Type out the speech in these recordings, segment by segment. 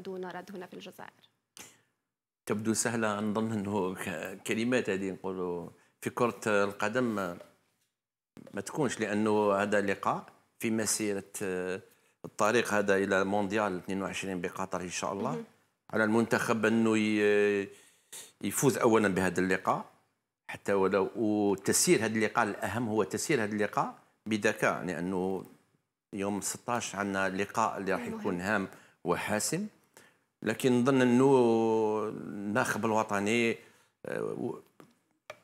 دون رد هنا في الجزائر تبدو سهلة نظن أنه كلمات هذه نقولوا في كرة القدم ما تكونش لأنه هذا لقاء في مسيرة آه، الطريق هذا إلى مونديال 22 بقطر إن شاء الله على المنتخب أنه يفوز أولا بهذا اللقاء حتى ولو وتسيير هذا اللقاء الأهم هو تسيير هذا اللقاء بذكاء لأنه يوم 16 عندنا لقاء اللي راح يكون هام وحاسم لكن نظن انه الناخب الوطني آه،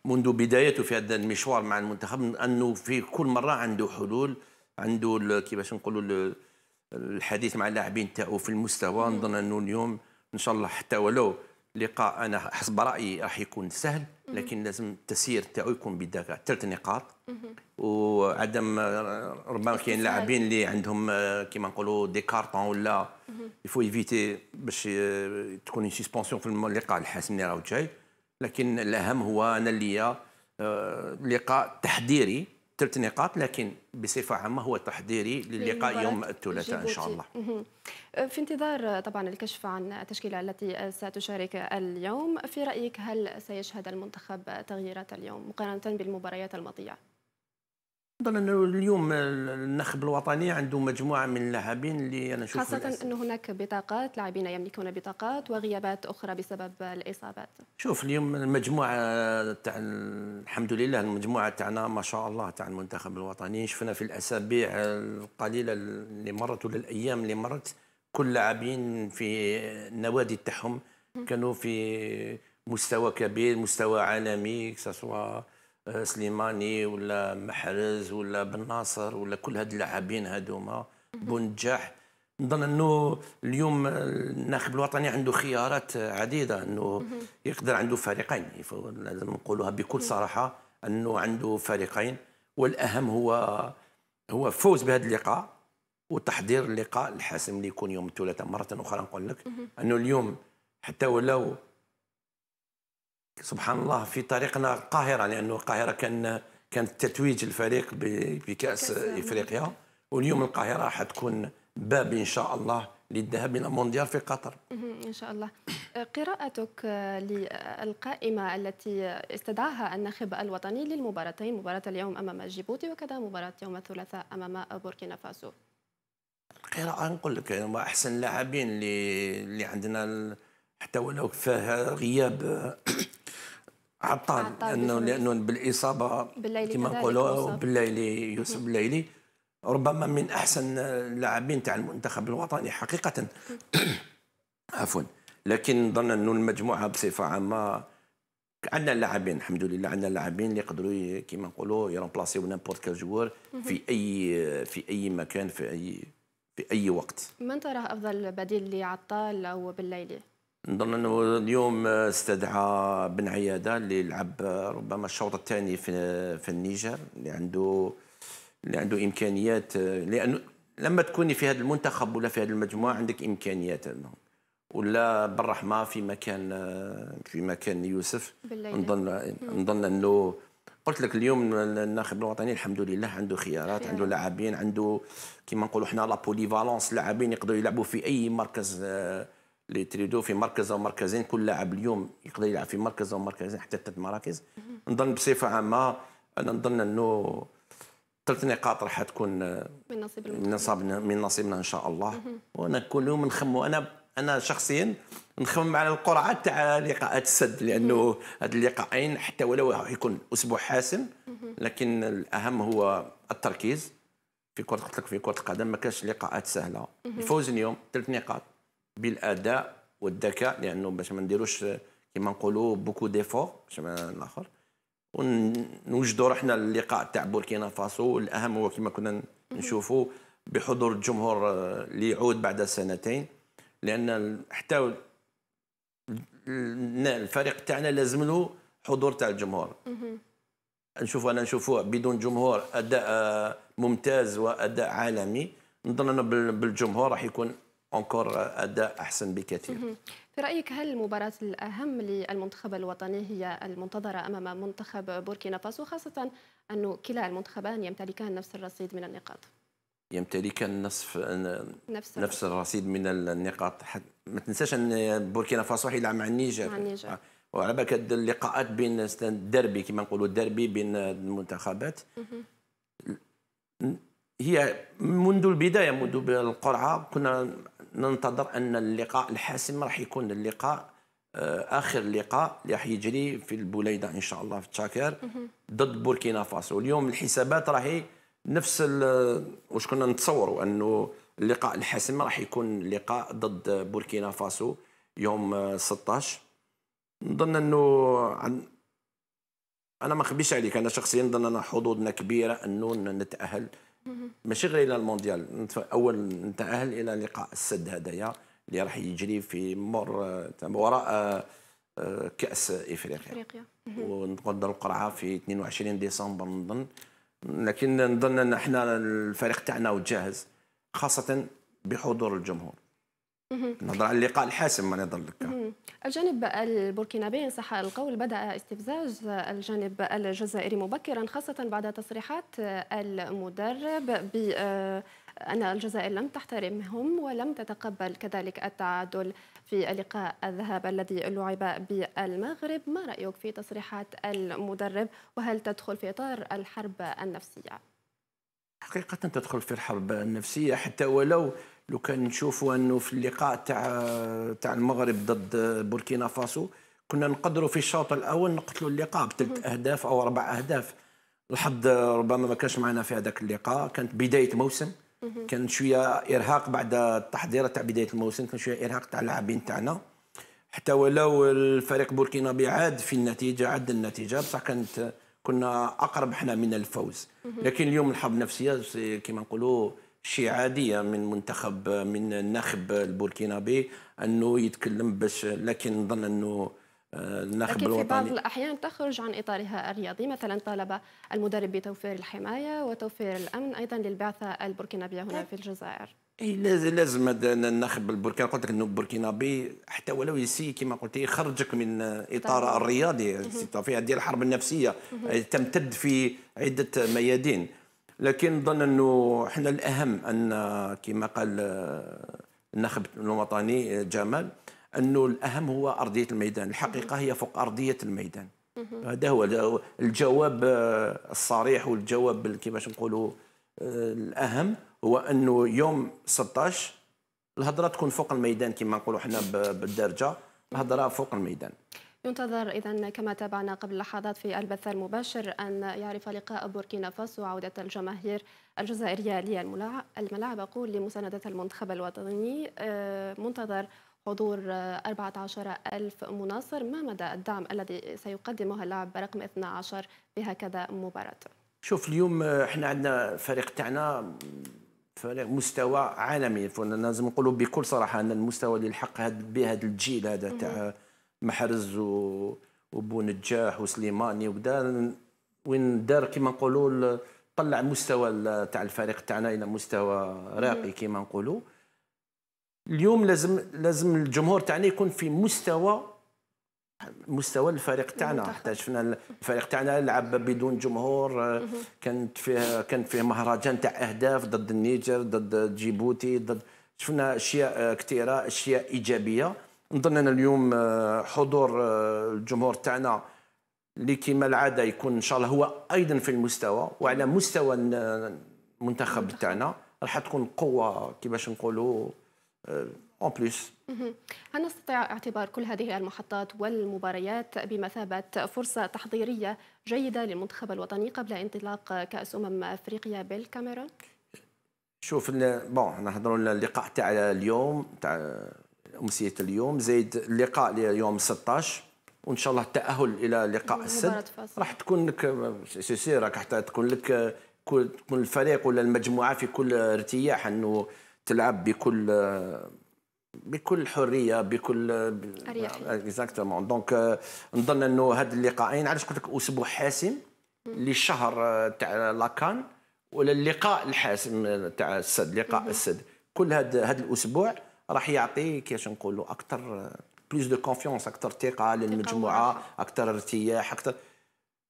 منذ بدايته في هذا المشوار مع المنتخب انه في كل مره عنده حلول عنده كيفاش نقولوا الحديث مع اللاعبين تاعو في المستوى نظن انه اليوم ان شاء الله حتى ولو لقاء انا حسب رايي راح يكون سهل لكن لازم التسيير تاعو يكون بدقه ثلاث نقاط وعدم ربما كاين لاعبين اللي عندهم كيما نقولوا دي كارطون ولا يفو ايفيتي باش آه، تكون سيسبونسيون في اللقاء الحاسم اللي راه جاي لكن الاهم هو انا اللي آه، لقاء تحضيري ثلاث نقاط لكن بصفه عامه هو تحضيري للقاء يوم الثلاثاء ان شاء الله. في انتظار طبعا الكشف عن التشكيله التي ستشارك اليوم، في رايك هل سيشهد المنتخب تغييرات اليوم مقارنه بالمباريات الماضيه؟ نظن انه اليوم النخب الوطني عنده مجموعه من اللاعبين اللي انا نشوف خاصه انه هناك بطاقات لاعبين يملكون بطاقات وغيابات اخرى بسبب الاصابات شوف اليوم المجموعه تاع الحمد لله المجموعه تاعنا ما شاء الله تاع المنتخب الوطني شفنا في الاسابيع القليله اللي مرت ولا الايام اللي مرت كل لاعبين في النوادي تاعهم كانوا في مستوى كبير مستوى عالمي سواء آه، سليماني ولا محرز ولا بن ناصر ولا كل هاد اللاعبين هادوما بنجاح نظن انه اليوم الناخب الوطني عنده خيارات عديده انه يقدر عنده فريقين لازم نقولها بكل صراحه انه عنده فريقين والاهم هو هو فوز بهذا اللقاء وتحضير اللقاء الحاسم اللي يكون يوم الثلاثاء مره اخرى نقول لك انه اليوم حتى ولو سبحان الله في طريقنا القاهرة لأنه القاهرة كان كان تتويج الفريق بكأس إفريقيا واليوم القاهرة حتكون باب إن شاء الله للذهاب إلى مونديال في قطر إن شاء الله آه، قراءتك آه، للقائمة التي استدعاها الناخب الوطني للمباراتين مباراة اليوم أمام جيبوتي وكذا مباراة يوم الثلاثاء أمام بوركينا فاسو القراءة نقول لك أحسن لاعبين اللي اللي عندنا حتى ولو فيها غياب آه، عطال لانه لانه بالاصابه كما نقولوا بالليلي يوسف بالليلي ربما من احسن اللاعبين تاع المنتخب الوطني حقيقه عفوا لكن نظن انه المجموعه بصفه عامه عندنا لاعبين الحمد لله عندنا لاعبين اللي يقدروا كيما نقولوا يرمبلاسيو نيمبورت كال جوار في اي في اي مكان في اي في اي وقت من تراه افضل بديل لعطال او بالليلي نظن انه اليوم استدعى بن عياده اللي لعب ربما الشوط الثاني في في النيجر اللي عنده اللي عنده امكانيات لانه لما تكوني في هذا المنتخب ولا في هذه المجموعه عندك امكانيات ولا بالرحمه في مكان في مكان يوسف بالليلة. نظن نظن انه قلت لك اليوم الناخب الوطني الحمد لله عنده خيارات عنده لاعبين عنده كما نقولوا حنا لا بوليفالونس لاعبين يقدروا يلعبوا في اي مركز آه، لي تريدو في مركز او مركزين كل لاعب اليوم يقدر يلعب في مركز او مركزين حتى ثلاث مراكز نظن بصفه عامه انا نظن انه ثلاث نقاط راح تكون آه، من نصيب من نصيبنا من نصيبنا ان شاء الله وانا كل يوم نخمو انا انا شخصيا نخمم على القرعه تاع لقاءات السد لانه هاد اللقاءين حتى ولو يكون اسبوع حاسم لكن الاهم هو التركيز في كره قلت لك في كره القدم ما كانش لقاءات سهله الفوز اليوم ثلاث نقاط بالاداء والذكاء لانه باش ما نديروش كما نقولوا بوكو ديفور باش ما الاخر ونوجدوا رحنا اللقاء تاع بوركينا فاسو الاهم هو كما كنا نشوفوا بحضور الجمهور اللي يعود بعد سنتين لان حتى الفريق تاعنا لازم له حضور تاع الجمهور نشوفوا انا نشوفوه بدون جمهور اداء آه، ممتاز واداء عالمي نظن بالجمهور راح يكون انكور اداء احسن بكثير في رايك هل المباراه الاهم للمنتخب الوطني هي المنتظره امام منتخب بوركينا فاسو خاصه انه كلا المنتخبان يمتلكان نفس الرصيد من النقاط يمتلكان نصف نفس نفس الرصيد من النقاط ما تنساش ان بوركينا فاسو يلعب مع النيجر مع النيجر آه. وعلى بالك اللقاءات بين الدربي كما نقولوا الدربي بين المنتخبات هي منذ البدايه منذ القرعه كنا ننتظر ان اللقاء الحاسم راح يكون اللقاء آه، اخر لقاء اللي راح يجري في البوليده ان شاء الله في تشاكر ضد بوركينا فاسو اليوم الحسابات راهي نفس آه، واش كنا نتصوروا انه اللقاء الحاسم راح يكون لقاء ضد بوركينا فاسو يوم 16 آه، نظن انه عن انا ما نخبيش عليك انا شخصيا نظن ان حظوظنا كبيره انه نتاهل ماشي غير الى المونديال اول نتاهل الى لقاء السد هذايا اللي راح يجري في مر وراء آه، كاس افريقيا افريقيا ونقدر القرعه في 22 ديسمبر نظن لكن نظن ان احنا الفريق تاعنا جاهز خاصه بحضور الجمهور نهضر على اللقاء الحاسم ما نظن لك الجانب البوركينابي إن صح القول بدأ استفزاز الجانب الجزائري مبكرا خاصة بعد تصريحات المدرب ب آه، أن الجزائر لم تحترمهم ولم تتقبل كذلك التعادل في لقاء الذهاب الذي لعب بالمغرب ما رأيك في تصريحات المدرب وهل تدخل في إطار الحرب النفسية؟ حقيقة تدخل في الحرب النفسية حتى ولو لو كان نشوفوا انه في اللقاء تاع تاع المغرب ضد بوركينا فاسو كنا نقدروا في الشوط الاول نقتلوا اللقاء بثلاث اهداف او اربع اهداف الحظ ربما ما كانش معنا في هذاك اللقاء كانت بدايه موسم كان شويه ارهاق بعد التحضيرات تاع بدايه الموسم كان شويه ارهاق تاع اللاعبين تاعنا حتى ولو الفريق بوركينابي عاد في النتيجه عاد النتيجه بصح كانت كنا اقرب احنا من الفوز لكن اليوم الحرب النفسيه كما نقولوا شيء عادية من منتخب من الناخب البوركينابي أنه يتكلم باش لكن نظن أنه آه، الناخب لكن الوطني في بعض الأحيان تخرج عن إطارها الرياضي مثلا طالب المدرب بتوفير الحماية وتوفير الأمن أيضا للبعثة البوركينابية هنا في الجزائر اي لازم لازم الناخب البوركينا قلت لك انه البوركينابي حتى ولو يسي كما قلت يخرجك من اطار الرياضي في هذه الحرب النفسيه تمتد في عده ميادين لكن نظن انه حنا الاهم ان كما قال آه، الناخب الوطني آه، جمال انه الاهم هو ارضيه الميدان الحقيقه هي فوق ارضيه الميدان هذا هو الجواب آه، الصريح والجواب كيفاش نقولوا الاهم هو انه يوم 16 الهضره تكون فوق الميدان كما نقولوا حنا بالدارجه الهضره فوق الميدان ينتظر إذا كما تابعنا قبل لحظات في البث المباشر أن يعرف لقاء بوركينا فاسو عودة الجماهير الجزائرية للملاعب أقول لمساندة المنتخب الوطني آه، منتظر حضور 14 ألف مناصر ما مدى الدعم الذي سيقدمه اللاعب رقم 12 بهكذا مباراة؟ شوف اليوم آه، احنا عندنا فريق تاعنا فريق مستوى عالمي لازم نقولوا بكل صراحه ان المستوى اللي لحق به هذا الجيل هذا تاع محرز و... وبو نجاح وسليماني وكذا وين دار كيما نقولوا طلع مستوى تاع الفريق تاعنا الى مستوى راقي كيما نقولوا اليوم لازم لازم الجمهور تاعنا يكون في مستوى مستوى الفريق تاعنا حتى شفنا الفريق تاعنا لعب بدون جمهور كانت فيه كان فيه مهرجان تاع اهداف ضد النيجر ضد جيبوتي ضد شفنا اشياء كثيره اشياء ايجابيه نظن أن اليوم آه، حضور آه، الجمهور تاعنا اللي كما العاده يكون ان شاء الله هو ايضا في المستوى وعلى مستوى آه، المنتخب تاعنا راح تكون قوه كيفاش نقولوا اون بليس هل نستطيع اعتبار كل هذه المحطات والمباريات بمثابه فرصه تحضيريه جيده للمنتخب الوطني قبل انطلاق كاس امم افريقيا بالكاميرون؟ شوف بون نهضروا اللقاء تاع اليوم تاع امسيه اليوم زائد اللقاء اليوم 16 وان شاء الله التاهل الى لقاء السد راح تكون لك سي سي راك حتى تكون لك تكون الفريق ولا المجموعه في كل ارتياح انه تلعب بكل بكل حريه بكل اكزاكتومون دونك نظن انه هاد اللقاءين علاش قلت لك اسبوع حاسم للشهر تاع لاكان ولا اللقاء الحاسم تاع السد لقاء السد كل هاد هاد الاسبوع راح يعطيك كيفاش نقولوا اكثر بلوس دو كونفيونس اكثر ثقه للمجموعه اكثر ارتياح اكثر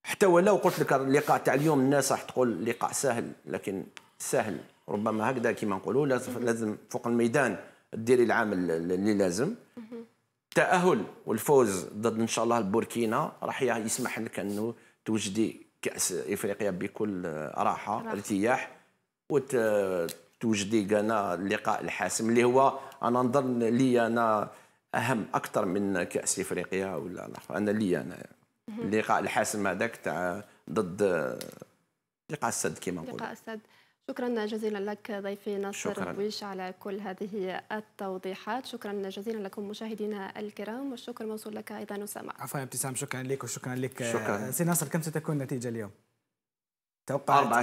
حتى ولو قلت لك اللقاء تاع اليوم الناس راح تقول لقاء سهل لكن سهل ربما هكذا كما نقولوا لازم لازم فوق الميدان ديري العمل اللي لازم التاهل والفوز ضد ان شاء الله البوركينا راح يسمح لك انه توجدي كاس افريقيا بكل آه، راحه ارتياح وت توجدي انا اللقاء الحاسم اللي هو انا نظن لي انا اهم اكثر من كاس افريقيا ولا انا لي انا اللقاء الحاسم هذاك تاع ضد لقاء السد كما نقولوا لقاء السد شكرا جزيلا لك ضيفي ناصر بويش على كل هذه التوضيحات شكرا جزيلا لكم مشاهدينا الكرام والشكر موصول لك ايضا اسامه عفوا ابتسام شكرا لك وشكرا لك سي ناصر كم ستكون النتيجه اليوم توقعت